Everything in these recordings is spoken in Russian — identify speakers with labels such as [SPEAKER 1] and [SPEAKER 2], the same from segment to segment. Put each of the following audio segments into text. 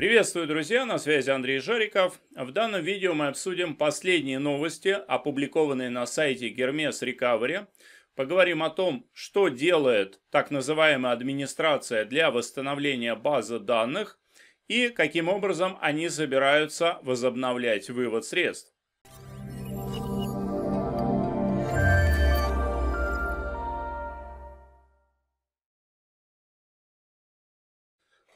[SPEAKER 1] Приветствую, друзья! На связи Андрей Жариков. В данном видео мы обсудим последние новости, опубликованные на сайте Hermes Recovery. Поговорим о том, что делает так называемая администрация для восстановления базы данных и каким образом они собираются возобновлять вывод средств.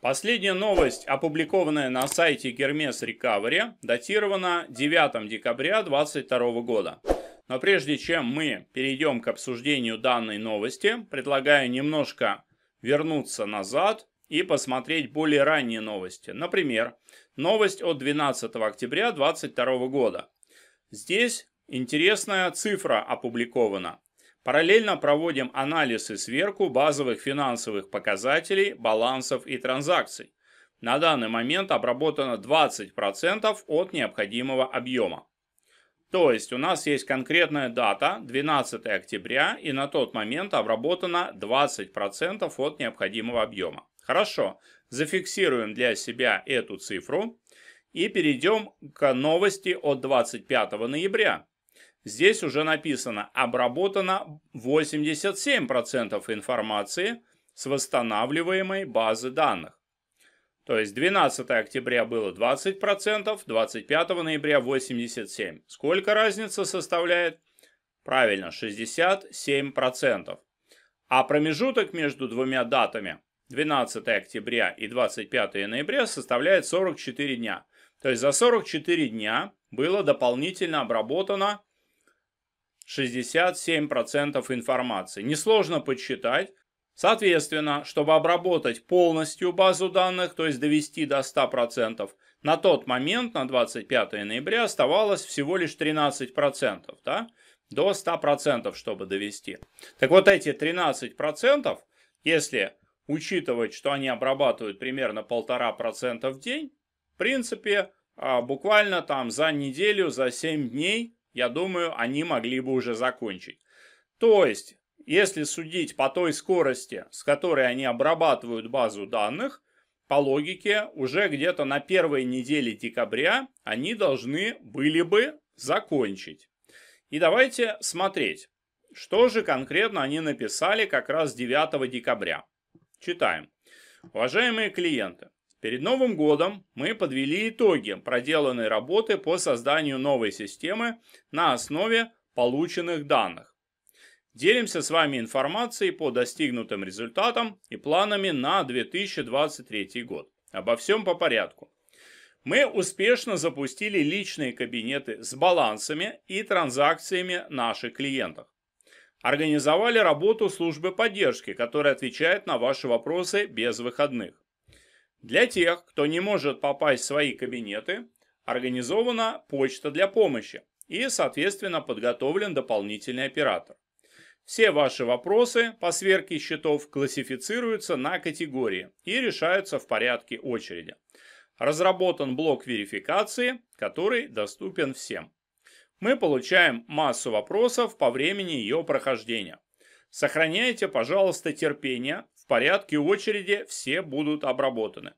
[SPEAKER 1] Последняя новость, опубликованная на сайте Гермес Recovery, датирована 9 декабря 2022 года. Но прежде чем мы перейдем к обсуждению данной новости, предлагаю немножко вернуться назад и посмотреть более ранние новости. Например, новость от 12 октября 2022 года. Здесь интересная цифра опубликована. Параллельно проводим анализы и сверку базовых финансовых показателей, балансов и транзакций. На данный момент обработано 20% от необходимого объема. То есть у нас есть конкретная дата 12 октября и на тот момент обработано 20% от необходимого объема. Хорошо, зафиксируем для себя эту цифру и перейдем к новости от 25 ноября. Здесь уже написано, обработано 87% информации с восстанавливаемой базы данных. То есть 12 октября было 20%, 25 ноября 87%. Сколько разница составляет? Правильно, 67%. А промежуток между двумя датами, 12 октября и 25 ноября, составляет 44 дня. То есть за 44 дня было дополнительно обработано 67% информации. Несложно подсчитать. Соответственно, чтобы обработать полностью базу данных, то есть довести до 100%, на тот момент, на 25 ноября, оставалось всего лишь 13%, да? до 100%, чтобы довести. Так вот эти 13%, если учитывать, что они обрабатывают примерно 1,5% в день, в принципе, а, буквально там за неделю, за 7 дней я думаю, они могли бы уже закончить. То есть, если судить по той скорости, с которой они обрабатывают базу данных, по логике, уже где-то на первой неделе декабря они должны были бы закончить. И давайте смотреть, что же конкретно они написали как раз 9 декабря. Читаем. Уважаемые клиенты, Перед Новым годом мы подвели итоги проделанной работы по созданию новой системы на основе полученных данных. Делимся с вами информацией по достигнутым результатам и планами на 2023 год. Обо всем по порядку. Мы успешно запустили личные кабинеты с балансами и транзакциями наших клиентов. Организовали работу службы поддержки, которая отвечает на ваши вопросы без выходных. Для тех, кто не может попасть в свои кабинеты, организована почта для помощи и, соответственно, подготовлен дополнительный оператор. Все ваши вопросы по сверке счетов классифицируются на категории и решаются в порядке очереди. Разработан блок верификации, который доступен всем. Мы получаем массу вопросов по времени ее прохождения. Сохраняйте, пожалуйста, терпение в порядке очереди все будут обработаны.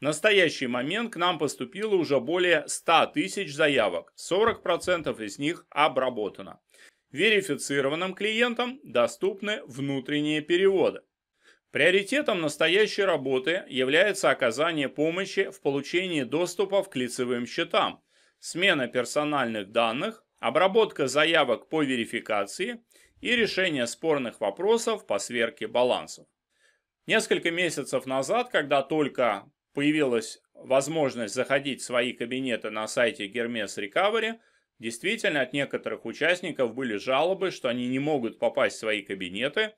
[SPEAKER 1] В настоящий момент к нам поступило уже более 100 тысяч заявок, 40% из них обработано. Верифицированным клиентам доступны внутренние переводы. Приоритетом настоящей работы является оказание помощи в получении доступа к лицевым счетам, смена персональных данных, обработка заявок по верификации и решение спорных вопросов по сверке балансов. Несколько месяцев назад, когда только появилась возможность заходить в свои кабинеты на сайте Hermes Recovery, действительно от некоторых участников были жалобы, что они не могут попасть в свои кабинеты.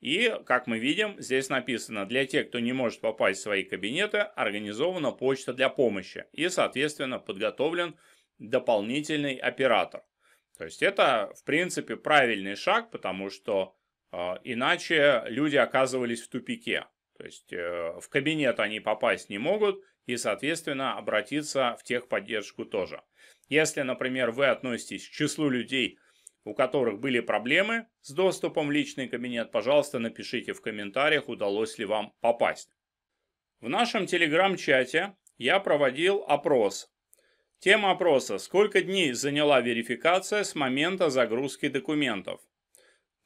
[SPEAKER 1] И, как мы видим, здесь написано, для тех, кто не может попасть в свои кабинеты, организована почта для помощи и, соответственно, подготовлен дополнительный оператор. То есть это, в принципе, правильный шаг, потому что а, иначе люди оказывались в тупике. То есть э, в кабинет они попасть не могут и, соответственно, обратиться в техподдержку тоже. Если, например, вы относитесь к числу людей, у которых были проблемы с доступом в личный кабинет, пожалуйста, напишите в комментариях, удалось ли вам попасть. В нашем телеграм-чате я проводил опрос. Тема опроса – сколько дней заняла верификация с момента загрузки документов?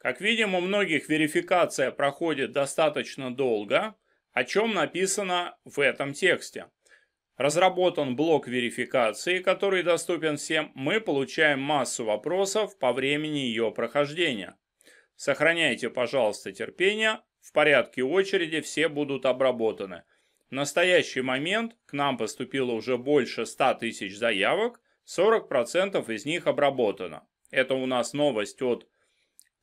[SPEAKER 1] Как видим, у многих верификация проходит достаточно долго, о чем написано в этом тексте. Разработан блок верификации, который доступен всем, мы получаем массу вопросов по времени ее прохождения. Сохраняйте, пожалуйста, терпение, в порядке очереди все будут обработаны. В настоящий момент к нам поступило уже больше 100 тысяч заявок, 40% из них обработано. Это у нас новость от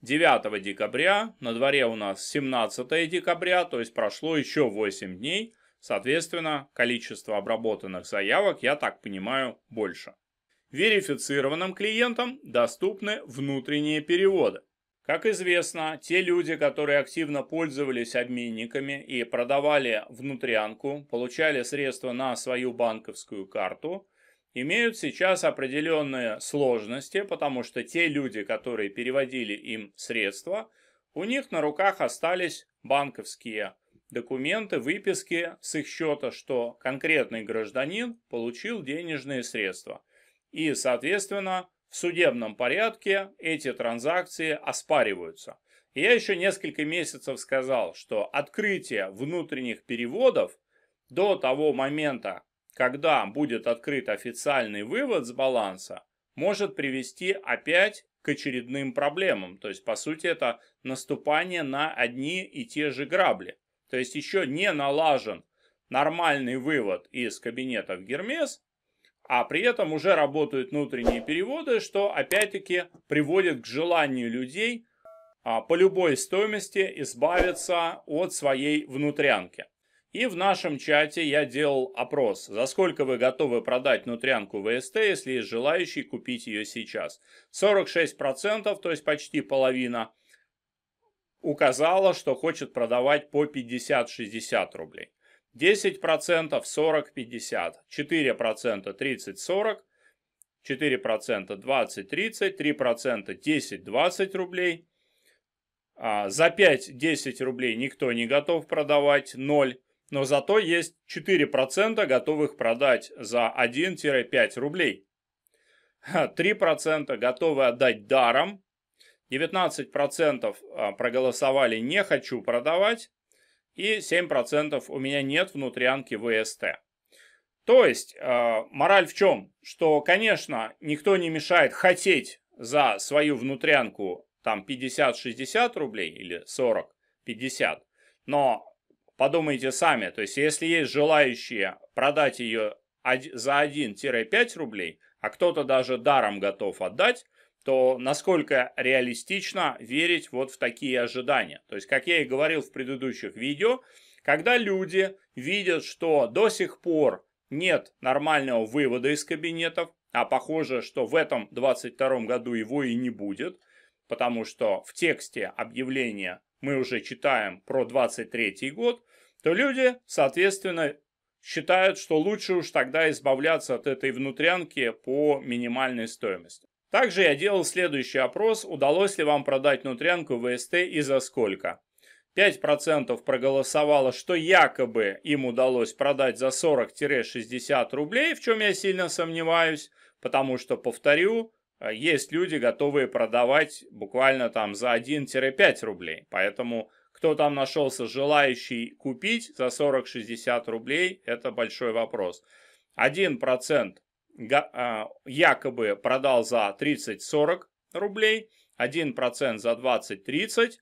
[SPEAKER 1] 9 декабря, на дворе у нас 17 декабря, то есть прошло еще 8 дней, соответственно, количество обработанных заявок, я так понимаю, больше. Верифицированным клиентам доступны внутренние переводы. Как известно, те люди, которые активно пользовались обменниками и продавали внутрянку, получали средства на свою банковскую карту, имеют сейчас определенные сложности, потому что те люди, которые переводили им средства, у них на руках остались банковские документы, выписки с их счета, что конкретный гражданин получил денежные средства. И, соответственно, в судебном порядке эти транзакции оспариваются. я еще несколько месяцев сказал, что открытие внутренних переводов до того момента, когда будет открыт официальный вывод с баланса, может привести опять к очередным проблемам. То есть, по сути, это наступание на одни и те же грабли. То есть, еще не налажен нормальный вывод из кабинета в Гермес, а при этом уже работают внутренние переводы, что опять-таки приводит к желанию людей а, по любой стоимости избавиться от своей внутрянки. И в нашем чате я делал опрос, за сколько вы готовы продать нутрянку ВСТ, если есть желающий купить ее сейчас. 46%, то есть почти половина, указала, что хочет продавать по 50-60 рублей. 10% 40-50, 4% 30-40, 4% 20-30, 3% 10-20 рублей. А, за 5-10 рублей никто не готов продавать, 0 но зато есть 4% готовых продать за 1-5 рублей. 3% готовы отдать даром, 19% а, проголосовали «не хочу продавать», и 7% у меня нет внутрянки ВСТ. То есть, а, мораль в чем? Что, конечно, никто не мешает хотеть за свою внутрянку там 50-60 рублей или 40-50, но подумайте сами. То есть, если есть желающие продать ее за 1-5 рублей, а кто-то даже даром готов отдать, то насколько реалистично верить вот в такие ожидания. То есть, как я и говорил в предыдущих видео, когда люди видят, что до сих пор нет нормального вывода из кабинетов, а похоже, что в этом 22 году его и не будет, потому что в тексте объявления мы уже читаем про 23 год, то люди, соответственно, считают, что лучше уж тогда избавляться от этой внутрянки по минимальной стоимости. Также я делал следующий опрос, удалось ли вам продать внутрянку ВСТ и за сколько. 5% проголосовало, что якобы им удалось продать за 40-60 рублей, в чем я сильно сомневаюсь, потому что, повторю, Э, есть люди, готовые продавать буквально там за 1-5 рублей. Поэтому кто там нашелся желающий купить за 40-60 рублей, это большой вопрос. 1% а, якобы продал за 30-40 рублей, 1% за 20-30,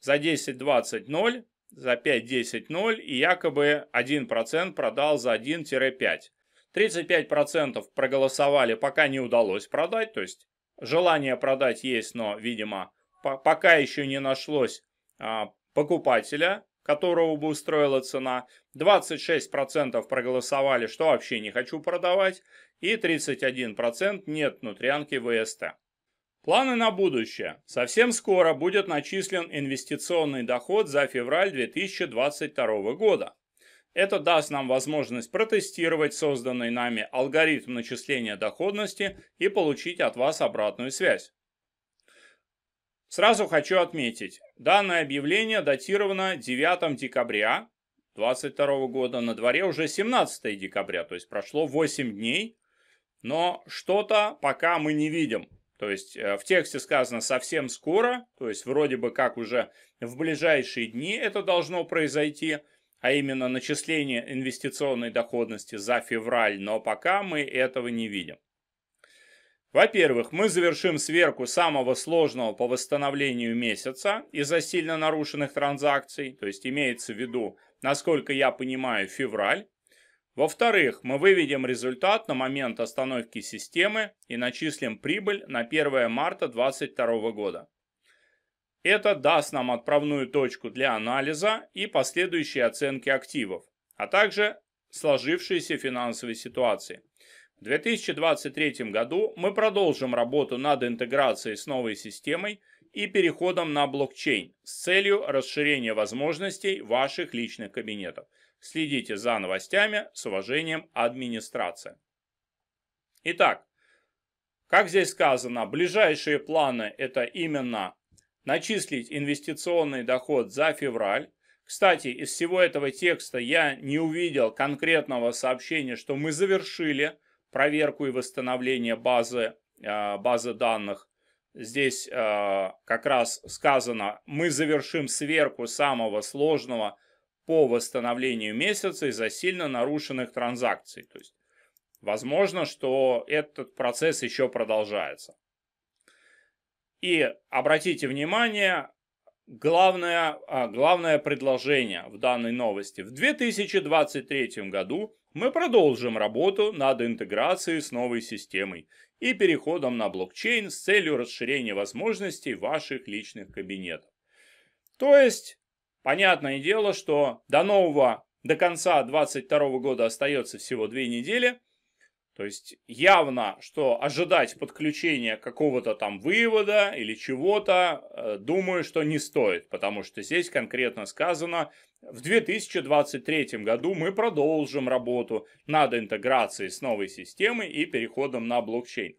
[SPEAKER 1] за 10-20 0, за 5-10 0 и якобы 1% продал за 1-5. 35% проголосовали, пока не удалось продать, то есть желание продать есть, но, видимо, по пока еще не нашлось а, покупателя, которого бы устроила цена. 26% проголосовали, что вообще не хочу продавать, и 31% нет внутрянки ВСТ. Планы на будущее. Совсем скоро будет начислен инвестиционный доход за февраль 2022 года. Это даст нам возможность протестировать созданный нами алгоритм начисления доходности и получить от вас обратную связь. Сразу хочу отметить, данное объявление датировано 9 декабря 2022 года, на дворе уже 17 декабря, то есть прошло 8 дней, но что-то пока мы не видим. То есть э, в тексте сказано совсем скоро, то есть вроде бы как уже в ближайшие дни это должно произойти – а именно начисление инвестиционной доходности за февраль, но пока мы этого не видим. Во-первых, мы завершим сверку самого сложного по восстановлению месяца из-за сильно нарушенных транзакций, то есть имеется в виду, насколько я понимаю, февраль. Во-вторых, мы выведем результат на момент остановки системы и начислим прибыль на 1 марта 2022 года. Это даст нам отправную точку для анализа и последующей оценки активов, а также сложившейся финансовой ситуации. В 2023 году мы продолжим работу над интеграцией с новой системой и переходом на блокчейн с целью расширения возможностей ваших личных кабинетов. Следите за новостями. С уважением, администрация. Итак, как здесь сказано, ближайшие планы это именно начислить инвестиционный доход за февраль. Кстати, из всего этого текста я не увидел конкретного сообщения, что мы завершили проверку и восстановление базы, а, базы данных. Здесь а, как раз сказано, мы завершим сверку самого сложного по восстановлению месяца из-за сильно нарушенных транзакций. То есть, возможно, что этот процесс еще продолжается. И обратите внимание, главное, а, главное предложение в данной новости. В 2023 году мы продолжим работу над интеграцией с новой системой и переходом на блокчейн с целью расширения возможностей ваших личных кабинетов. То есть, понятное дело, что до нового, до конца 2022 года остается всего две недели – то есть явно, что ожидать подключения какого-то там вывода или чего-то, э, думаю, что не стоит, потому что здесь конкретно сказано, в 2023 году мы продолжим работу над интеграцией с новой системой и переходом на блокчейн.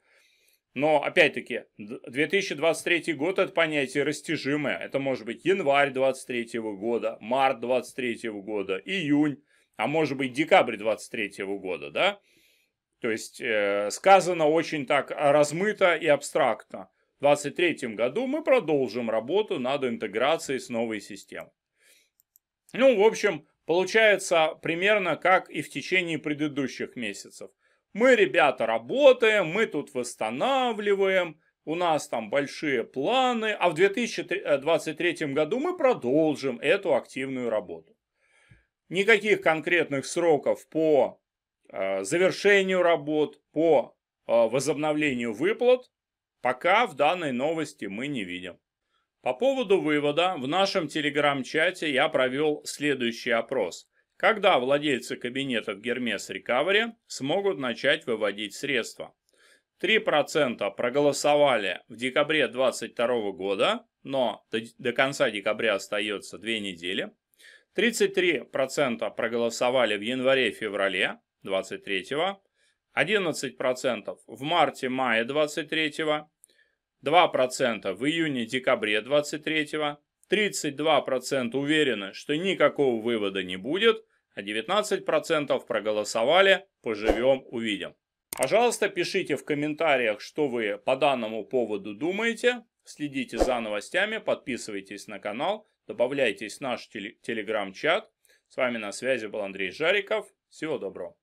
[SPEAKER 1] Но, опять-таки, 2023 год это понятие растяжимое. Это может быть январь 2023 года, март 2023 года, июнь, а может быть декабрь 2023 года, да? То есть э, сказано очень так размыто и абстрактно. В 2023 году мы продолжим работу над интеграцией с новой системой. Ну, в общем, получается примерно как и в течение предыдущих месяцев. Мы, ребята, работаем, мы тут восстанавливаем, у нас там большие планы, а в 2023 году мы продолжим эту активную работу. Никаких конкретных сроков по Э, завершению работ, по э, возобновлению выплат, пока в данной новости мы не видим. По поводу вывода в нашем телеграм-чате я провел следующий опрос. Когда владельцы кабинетов Гермес Recovery смогут начать выводить средства? 3% проголосовали в декабре 2022 года, но до, до конца декабря остается 2 недели. 33% проголосовали в январе-феврале, 23, 11% в марте-мае 23, 2% в июне-декабре 23, 32% уверены, что никакого вывода не будет, а 19% проголосовали «поживем, увидим». Пожалуйста, пишите в комментариях, что вы по данному поводу думаете. Следите за новостями, подписывайтесь на канал, добавляйтесь в наш телеграм-чат. С вами на связи был Андрей Жариков. Всего доброго.